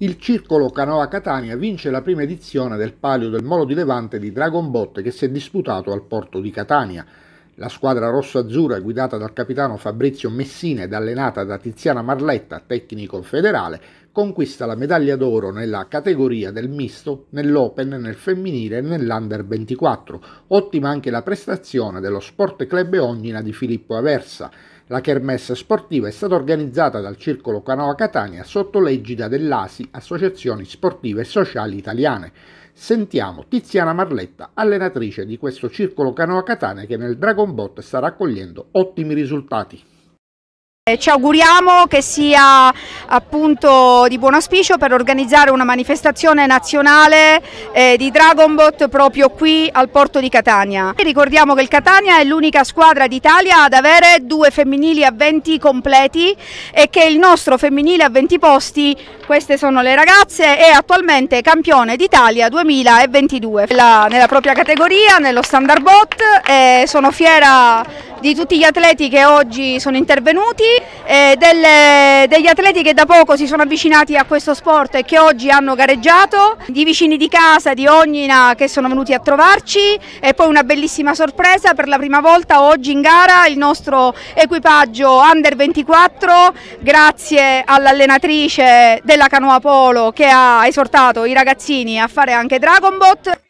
il Circolo Canoa Catania vince la prima edizione del palio del Molo di Levante di Dragon Bot che si è disputato al porto di Catania. La squadra rosso-azzurra guidata dal capitano Fabrizio Messina ed allenata da Tiziana Marletta, tecnico federale, conquista la medaglia d'oro nella categoria del misto, nell'open, nel femminile e nell'under 24. Ottima anche la prestazione dello Sport Club Ognina di Filippo Aversa. La kermesse sportiva è stata organizzata dal Circolo Canova Catania sotto l'egida dell'ASI, Associazioni Sportive e Sociali Italiane. Sentiamo Tiziana Marletta, allenatrice di questo Circolo Canova Catania che nel Dragon Bot sta raccogliendo ottimi risultati. Eh, ci auguriamo che sia appunto di buon auspicio per organizzare una manifestazione nazionale eh, di Dragonbot proprio qui al porto di Catania. Ricordiamo che il Catania è l'unica squadra d'Italia ad avere due femminili a 20 completi e che il nostro femminile a 20 posti, queste sono le ragazze, è attualmente campione d'Italia 2022 nella, nella propria categoria, nello standard bot e eh, sono fiera di tutti gli atleti che oggi sono intervenuti, eh, delle, degli atleti che da poco si sono avvicinati a questo sport e che oggi hanno gareggiato, di vicini di casa, di Ognina che sono venuti a trovarci e poi una bellissima sorpresa per la prima volta oggi in gara il nostro equipaggio Under 24 grazie all'allenatrice della canoa Polo che ha esortato i ragazzini a fare anche Dragon Bot.